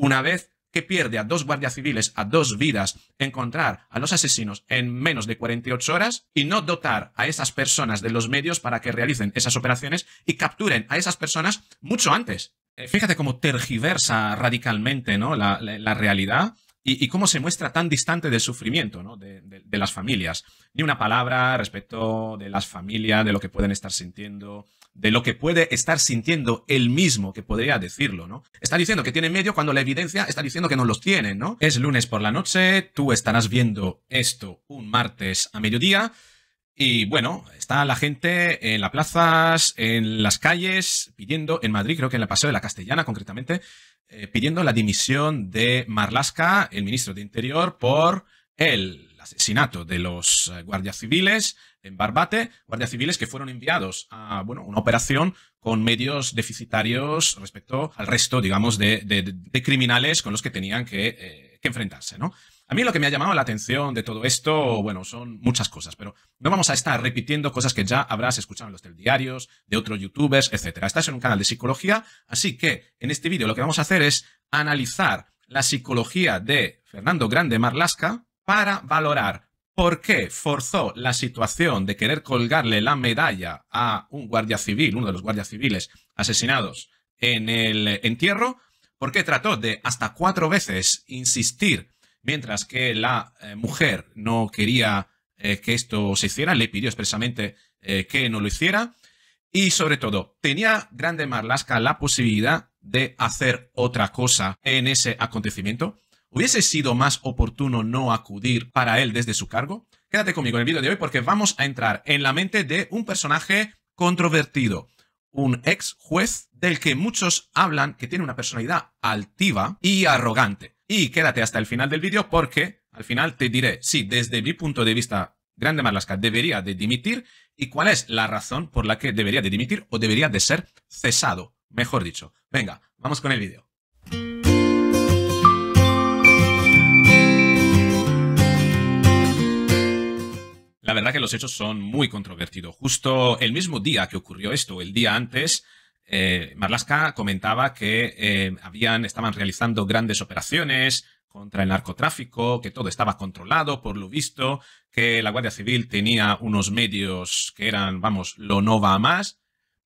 Una vez que pierde a dos guardias civiles, a dos vidas, encontrar a los asesinos en menos de 48 horas y no dotar a esas personas de los medios para que realicen esas operaciones y capturen a esas personas mucho antes. Eh, fíjate cómo tergiversa radicalmente ¿no? la, realidad y, cómo se muestra tan distante del sufrimiento de, las familias. Ni una palabra respecto de las familias, de lo que pueden estar sintiendo, de lo que puede estar sintiendo él mismo, que podría decirlo, ¿no? Está diciendo que tiene medio cuando la evidencia está diciendo que no los tiene, ¿no? Es lunes por la noche, tú estarás viendo esto un martes a mediodía. Y bueno, está la gente en las plazas, en las calles, pidiendo, en Madrid, creo que en el Paseo de la Castellana concretamente, eh, pidiendo la dimisión de Marlasca, el ministro de Interior, por el asesinato de los eh, guardias civiles en Barbate, guardias civiles que fueron enviados a bueno, una operación con medios deficitarios respecto al resto, digamos, de, criminales con los que tenían eh, que, enfrentarse, ¿no? A mí lo que me ha llamado la atención de todo esto, bueno, son muchas cosas, pero no vamos a estar repitiendo cosas que ya habrás escuchado en los diarios de otros youtubers, etc. Estás en un canal de psicología, así que en este vídeo lo que vamos a hacer es analizar la psicología de Fernando Grande Marlasca, para valorar por qué forzó la situación de querer colgarle la medalla a un guardia civil, uno de los guardias civiles asesinados en el entierro, por qué trató de hasta cuatro veces insistir mientras que la eh, mujer no quería eh, que esto se hiciera, le pidió expresamente eh, que no lo hiciera. Y sobre todo, tenía Grande Marlaska la posibilidad de hacer otra cosa en ese acontecimiento. ¿Hubiese sido más oportuno no acudir para él desde su cargo? Quédate conmigo en el vídeo de hoy porque vamos a entrar en la mente de un personaje controvertido, un ex juez del que muchos hablan que tiene una personalidad altiva y arrogante. Y quédate hasta el final del vídeo porque al final te diré si desde mi punto de vista Grande Marlaska debería de dimitir y cuál es la razón por la que debería de dimitir o debería de ser cesado, mejor dicho. Venga, vamos con el vídeo. La verdad que los hechos son muy controvertidos. Justo el mismo día que ocurrió esto, el día antes, Marlasca eh, Marlaska comentaba que eh, habían, estaban realizando grandes operaciones contra el narcotráfico, que todo estaba controlado, por lo visto, que la Guardia Civil tenía unos medios que eran, vamos, lo no va más.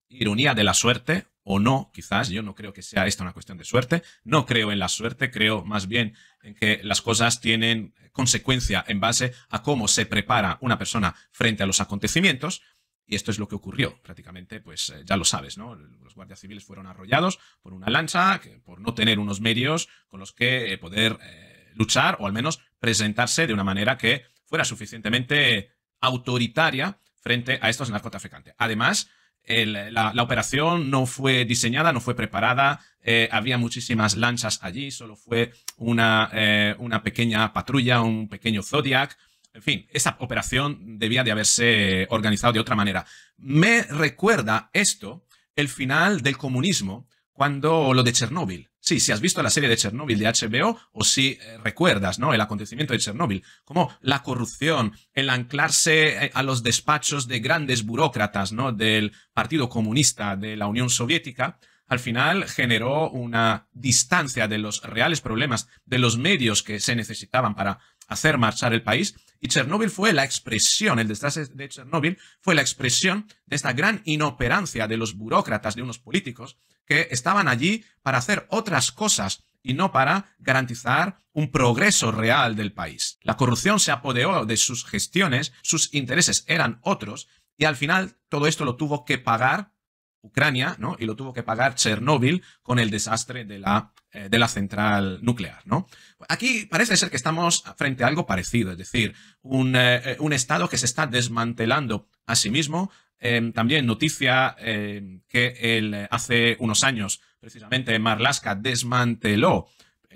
Ironía de la suerte, o no, quizás, yo no creo que sea esta una cuestión de suerte, no creo en la suerte, creo más bien en que las cosas tienen consecuencia en base a cómo se prepara una persona frente a los acontecimientos, y esto es lo que ocurrió, prácticamente, pues eh, ya lo sabes, ¿no? Los guardias civiles fueron arrollados por una lancha, por no tener unos medios con los que eh, poder eh, luchar o al menos presentarse de una manera que fuera suficientemente autoritaria frente a estos narcotraficantes. Además, la, operación no fue diseñada, no fue preparada, eh, había muchísimas lanchas allí, solo fue una, eh, una pequeña patrulla, un pequeño Zodiac. En fin, esa operación debía de haberse organizado de otra manera. Me recuerda esto el final del comunismo cuando lo de Chernóbil. Sí, si has visto la serie de Chernóbil de HBO o si eh, recuerdas, ¿no? El acontecimiento de Chernóbil, como la corrupción, el anclarse eh, a los despachos de grandes burócratas, ¿no? Del Partido Comunista de la Unión Soviética, al final generó una distancia de los reales problemas de los medios que se necesitaban para hacer marchar el país y Chernóbil fue la expresión, el desastre de Chernóbil fue la expresión de esta gran inoperancia de los burócratas, de unos políticos que estaban allí para hacer otras cosas y no para garantizar un progreso real del país. La corrupción se apoderó de sus gestiones, sus intereses eran otros, y al final todo esto lo tuvo que pagar Ucrania, ¿no? Y lo tuvo que pagar Chernóbil con el desastre de la, eh, de la central nuclear, ¿no? Aquí parece ser que estamos frente a algo parecido, es decir, un, eh, Estado que se está desmantelando a sí mismo. Em, también noticia em, que hace unos años, precisamente, Marlaska desmanteló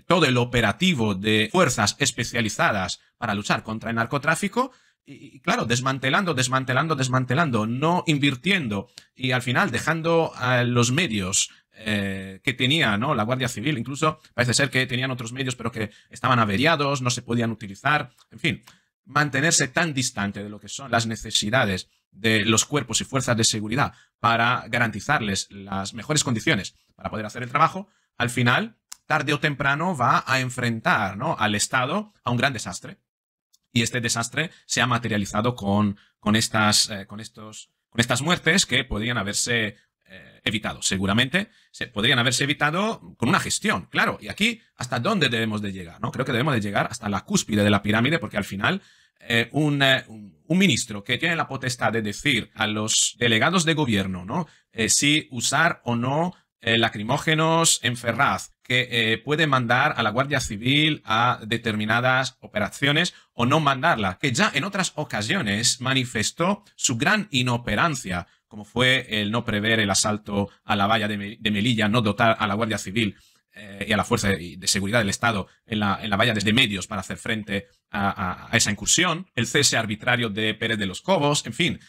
todo el operativo de fuerzas especializadas para luchar contra el narcotráfico y, claro, desmantelando, desmantelando, desmantelando, no invirtiendo y al final dejando a los medios eh, que tenía ¿no? la Guardia Civil, incluso parece ser que tenían otros medios pero que estaban averiados, no se podían utilizar, en fin, mantenerse tan distante de lo que son las necesidades de los cuerpos y fuerzas de seguridad para garantizarles las mejores condiciones para poder hacer el trabajo, al final, tarde o temprano va a enfrentar ¿no? al Estado a un gran desastre. Y este desastre se ha materializado con, con, estas, eh, con, estos, con estas muertes que podrían haberse eh, evitado, seguramente se podrían haberse evitado con una gestión, claro. Y aquí, ¿hasta dónde debemos de llegar? ¿no? Creo que debemos de llegar hasta la cúspide de la pirámide, porque al final eh, un, un, ministro que tiene la potestad de decir a los delegados de gobierno, ¿no? si usar o no eh, lacrimógenos en Ferraz, que eh, puede mandar a la Guardia Civil a determinadas operaciones o no mandarla, que ya en otras ocasiones manifestó su gran inoperancia, como fue el no prever el asalto a la valla de, Melilla, no dotar a la Guardia Civil eh, y a la Fuerza de Seguridad del Estado en la, valla desde medios para hacer frente a, esa incursión, el cese arbitrario de Pérez de los Cobos, en fin,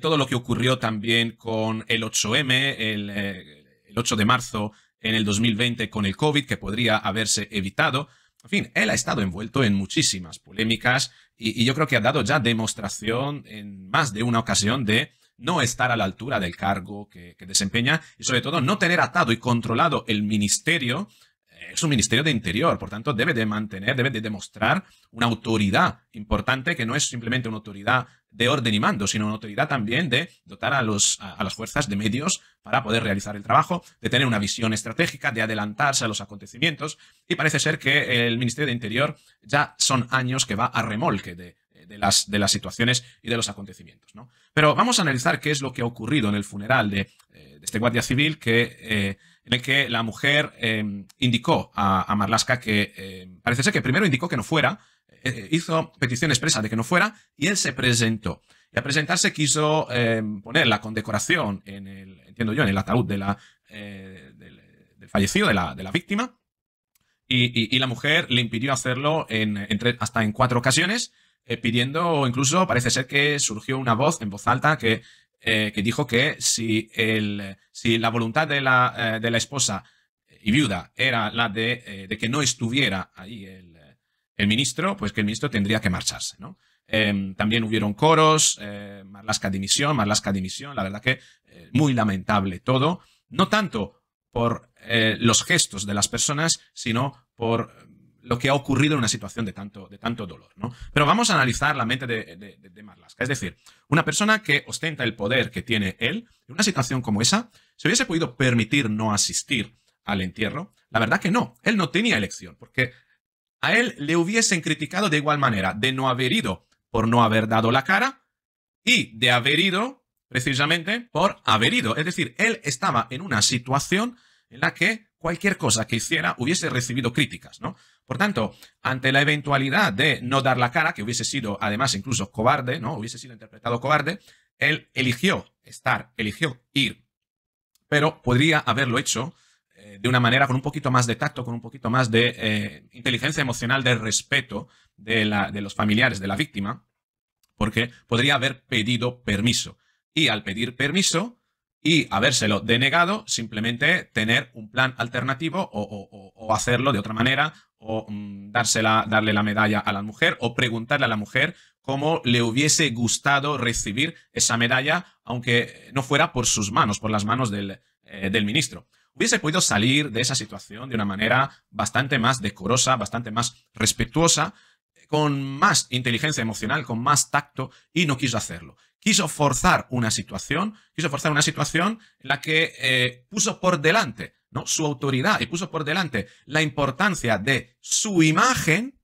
todo lo que ocurrió también con el 8M, el el 8 de marzo en el 2020 con el COVID que podría haberse evitado. En fin, él ha estado envuelto en muchísimas polémicas y, yo creo que ha dado ya demostración en más de una ocasión de no estar a la altura del cargo que desempeña y sobre todo no tener atado y controlado el ministerio es un ministerio de interior, por tanto debe de mantener, debe de demostrar una autoridad importante que no es simplemente una autoridad de orden y mando, sino una autoridad también de dotar a, los, a, las fuerzas de medios para poder realizar el trabajo, de tener una visión estratégica, de adelantarse a los acontecimientos y parece ser que el Ministerio de Interior ya son años que va a remolque de, las, de las, situaciones y de los acontecimientos. ¿no? Pero vamos a analizar qué es lo que ha ocurrido en el funeral de, eh, este guardia civil que eh, en el que la mujer eh, indicó a, a, Marlaska que, eh, parece ser que primero indicó que no fuera, eh, hizo petición expresa de que no fuera y él se presentó. Y al presentarse quiso poner la condecoración en el, entiendo yo, en el ataúd de la, del, fallecido, de la, de la víctima, y, y, la mujer le impidió hacerlo en, hasta en cuatro ocasiones, pidiendo incluso, parece ser que surgió una voz en voz alta que eh, que dijo que si, el, si la voluntad de la, eh, de la, esposa y viuda era la de, eh, que no estuviera ahí el, ministro, pues que el ministro tendría que marcharse, ¿no? Em, también hubieron coros, Marlaska dimisión, Marlaska dimisión, la verdad que muy lamentable todo, no tanto por los gestos de las personas, sino por lo que ha ocurrido en una situación de tanto, de tanto dolor. ¿no? Pero vamos a analizar la mente de, de, de Marlaska. Es decir, una persona que ostenta el poder que tiene él, en una situación como esa, ¿se hubiese podido permitir no asistir al entierro? La verdad que no, él no tenía elección, porque a él le hubiesen criticado de igual manera de no haber ido por no haber dado la cara y de haber ido precisamente por haber ido. Es decir, él estaba en una situación en la que cualquier cosa que hiciera hubiese recibido críticas, ¿no? Por tanto, ante la eventualidad de no dar la cara, que hubiese sido además incluso cobarde, ¿no? Hubiese sido interpretado cobarde, él eligió estar, eligió ir, pero podría haberlo hecho eh, de una manera con un poquito más de tacto, con un poquito más de eh, inteligencia emocional, de respeto de, los familiares de la víctima, porque podría haber pedido permiso. Y al pedir permiso, y habérselo denegado, simplemente tener un plan alternativo o, hacerlo de otra manera o mm, dársela, darle la medalla a la mujer o preguntarle a la mujer cómo le hubiese gustado recibir esa medalla, aunque no fuera por sus manos, por las manos eh, del, ministro. Hubiese podido salir de esa situación de una manera bastante más decorosa, bastante más respetuosa, con más inteligencia emocional, con más tacto, y no quiso hacerlo. Quiso forzar una situación, quiso forzar una situación en la que eh, puso por delante su autoridad y puso por delante la importancia de su imagen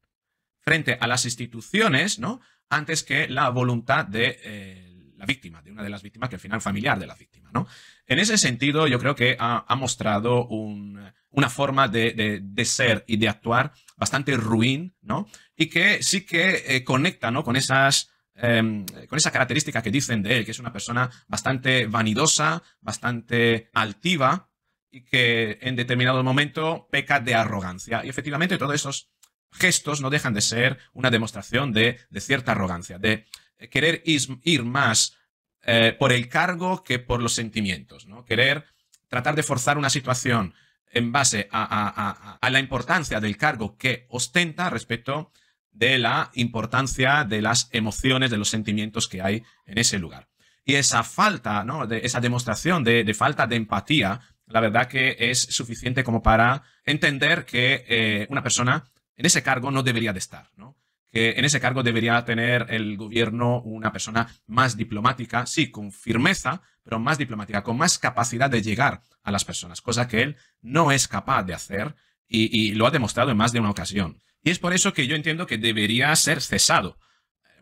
frente a las instituciones, ¿no? antes que la voluntad de eh, la víctima, de una de las víctimas, que al final familiar de la víctima. ¿no? En ese sentido, yo creo que ha, mostrado una forma de, ser y de actuar bastante ruin, ¿no? Y que sí que eh, conecta ¿no? con esas em, con esa característica que dicen de él, que es una persona bastante vanidosa, bastante altiva, y que en determinado momento peca de arrogancia. Y efectivamente todos esos gestos no dejan de ser una demostración de, cierta arrogancia, de querer ir más eh, por el cargo que por los sentimientos, ¿no? Querer tratar de forzar una situación en base a, la importancia del cargo que ostenta respecto de la importancia de las emociones, de los sentimientos que hay en ese lugar. Y esa falta, de, esa demostración de falta de empatía la verdad que es suficiente como para entender que eh, una persona en ese cargo no debería de estar, ¿no? Que en ese cargo debería tener el gobierno una persona más diplomática, sí, con firmeza, pero más diplomática, con más capacidad de llegar a las personas, cosa que él no es capaz de hacer y lo ha demostrado en más de una ocasión. Y es por eso que yo entiendo que debería ser cesado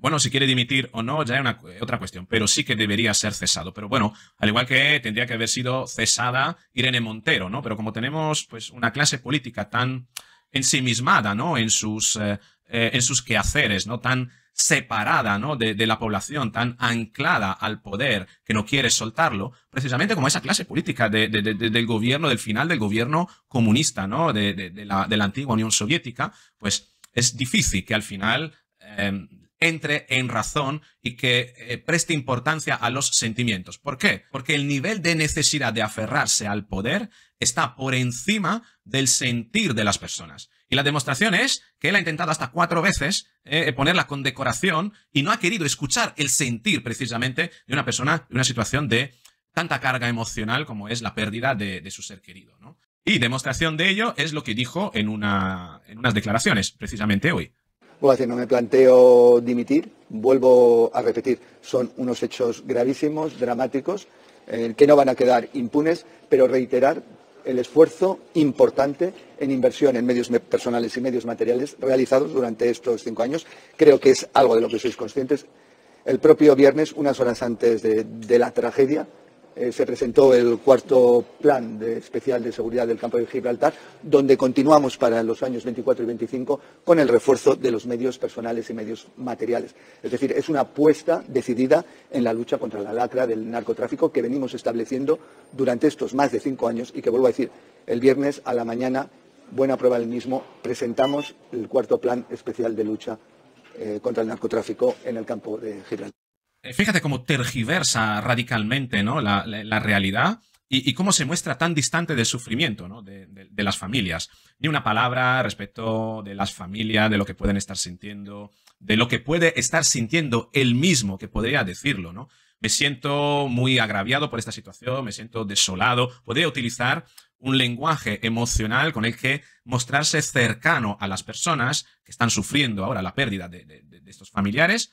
bueno, si quiere dimitir o no, ya es una, otra cuestión, pero sí que debería ser cesado. Pero bueno, al igual que tendría que haber sido cesada Irene Montero, ¿no? Pero como tenemos pues una clase política tan ensimismada, ¿no? En sus, eh, eh, en sus quehaceres, ¿no? Tan separada ¿no? De, de, la población, tan anclada al poder que no quiere soltarlo, precisamente como esa clase política de, de, del gobierno, del final del gobierno comunista, ¿no? De La, de, la, antigua Unión Soviética, pues es difícil que al final em, entre en razón y que eh, preste importancia a los sentimientos. ¿Por qué? Porque el nivel de necesidad de aferrarse al poder está por encima del sentir de las personas. Y la demostración es que él ha intentado hasta cuatro veces eh, poner la condecoración y no ha querido escuchar el sentir precisamente de una persona en una situación de tanta carga emocional como es la pérdida de, su ser querido. Y demostración de ello es lo que dijo en unas declaraciones precisamente hoy no me planteo dimitir, vuelvo a repetir, son unos hechos gravísimos, dramáticos, que no van a quedar impunes, pero reiterar el esfuerzo importante en inversión en medios personales y medios materiales realizados durante estos cinco años. Creo que es algo de lo que sois conscientes. El propio viernes, unas horas antes de la tragedia, eh, se presentó el cuarto plan especial de seguridad del campo de Gibraltar, donde continuamos para los años 24 y 25 con el refuerzo de los medios personales y medios materiales. Es decir, es una apuesta decidida en la lucha contra la lacra del narcotráfico que venimos estableciendo durante estos más de cinco años y que vuelvo a decir, el viernes a la mañana, buena prueba del mismo, presentamos el cuarto plan especial de lucha eh, contra el narcotráfico en el campo de Gibraltar fíjate cómo tergiversa radicalmente la, realidad y, cómo se muestra tan distante del sufrimiento de, las familias. Ni una palabra respecto de las familias, de lo que pueden estar sintiendo, de lo que puede estar sintiendo él mismo, que podría decirlo, Me siento muy agraviado por esta situación, me siento desolado. Podría utilizar un lenguaje emocional con el que mostrarse cercano a las personas que están sufriendo ahora la pérdida de estos familiares,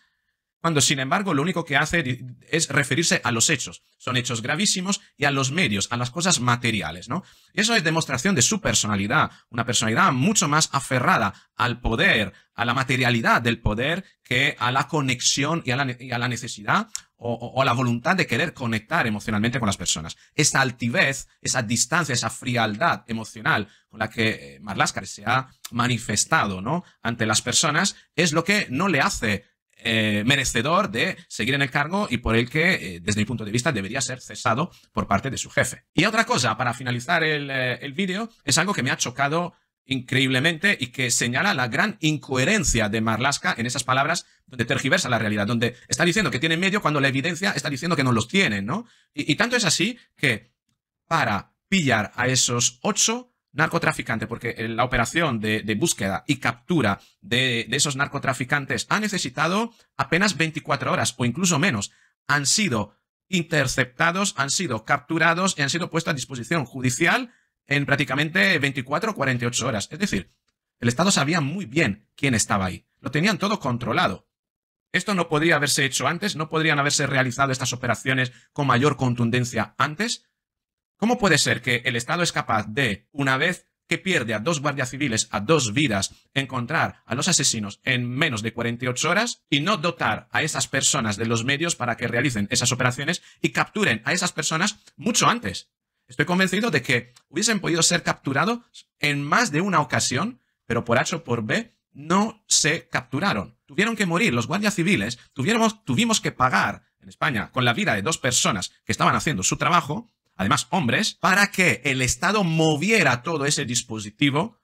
cuando sin embargo lo único que hace es referirse a los hechos. Son hechos gravísimos y a los medios, a las cosas materiales, ¿no? eso es demostración de su personalidad, una personalidad mucho más aferrada al poder, a la materialidad del poder que a la conexión y a la, necesidad o, a la voluntad de querer conectar emocionalmente con las personas. Esa altivez, esa distancia, esa frialdad emocional con la que eh, Marláscar se ha manifestado ¿no? ante las personas es lo que no le hace eh, merecedor de seguir en el cargo y por el que, eh, desde mi punto de vista, debería ser cesado por parte de su jefe. Y otra cosa, para finalizar eh, el, vídeo, es algo que me ha chocado increíblemente y que señala la gran incoherencia de Marlaska en esas palabras donde tergiversa la realidad, donde está diciendo que tiene medio cuando la evidencia está diciendo que no los tiene, ¿no? y tanto es así que para pillar a esos ocho narcotraficante, porque eh, la operación de, búsqueda y captura de, de, esos narcotraficantes ha necesitado apenas 24 horas o incluso menos. Han sido interceptados, han sido capturados y han sido puestos a disposición judicial en prácticamente 24 o 48 horas. Es decir, el Estado sabía muy bien quién estaba ahí. Lo tenían todo controlado. Esto no podría haberse hecho antes, no podrían haberse realizado estas operaciones con mayor contundencia antes. ¿Cómo puede ser que el Estado es capaz de, una vez que pierde a dos guardias civiles, a dos vidas, encontrar a los asesinos en menos de 48 horas y no dotar a esas personas de los medios para que realicen esas operaciones y capturen a esas personas mucho antes. Estoy convencido de que hubiesen podido ser capturados en más de una ocasión, pero por H o por B no se capturaron. Tuvieron que morir los guardias civiles, tuvimos, tuvimos que pagar en España con la vida de dos personas que estaban haciendo su trabajo además hombres, para que el Estado moviera todo ese dispositivo,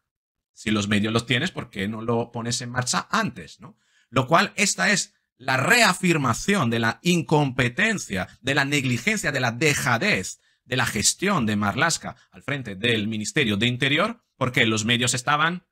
si los medios los tienes, ¿por qué no lo pones en marcha antes? ¿no? Lo cual, esta es la reafirmación de la incompetencia, de la negligencia, de la dejadez de la gestión de Marlaska al frente del Ministerio de Interior, porque los medios estaban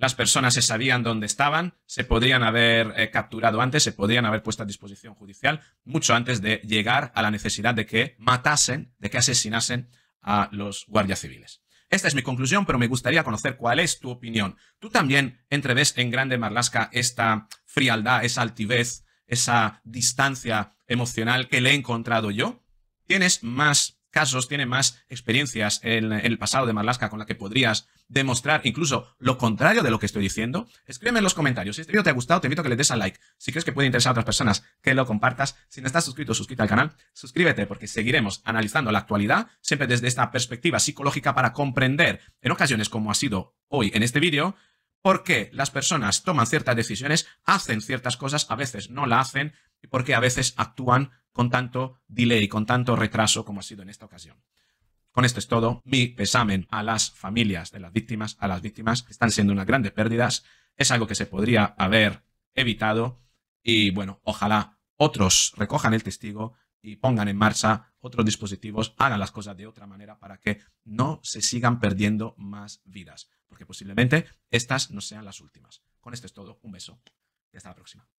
las personas se sabían dónde estaban, se podrían haber eh, capturado antes, se podrían haber puesto a disposición judicial mucho antes de llegar a la necesidad de que matasen, de que asesinasen a los guardias civiles. Esta es mi conclusión, pero me gustaría conocer cuál es tu opinión. ¿Tú también entreves en Grande Marlasca esta frialdad, esa altivez, esa distancia emocional que le he encontrado yo? ¿Tienes más casos, tienes más experiencias en, el pasado de Marlasca con la que podrías demostrar incluso lo contrario de lo que estoy diciendo, escríbeme en los comentarios. Si este video te ha gustado, te invito a que le des a like. Si crees que puede interesar a otras personas, que lo compartas. Si no estás suscrito, suscríbete al canal. Suscríbete porque seguiremos analizando la actualidad, siempre desde esta perspectiva psicológica para comprender, en ocasiones como ha sido hoy en este vídeo, por qué las personas toman ciertas decisiones, hacen ciertas cosas, a veces no la hacen, y por qué a veces actúan con tanto delay, con tanto retraso como ha sido en esta ocasión. Con esto es todo. Mi pesamen a las familias de las víctimas, a las víctimas. Están siendo unas grandes pérdidas. Es algo que se podría haber evitado. Y bueno, ojalá otros recojan el testigo y pongan en marcha otros dispositivos, hagan las cosas de otra manera para que no se sigan perdiendo más vidas, porque posiblemente estas no sean las últimas. Con esto es todo. Un beso y hasta la próxima.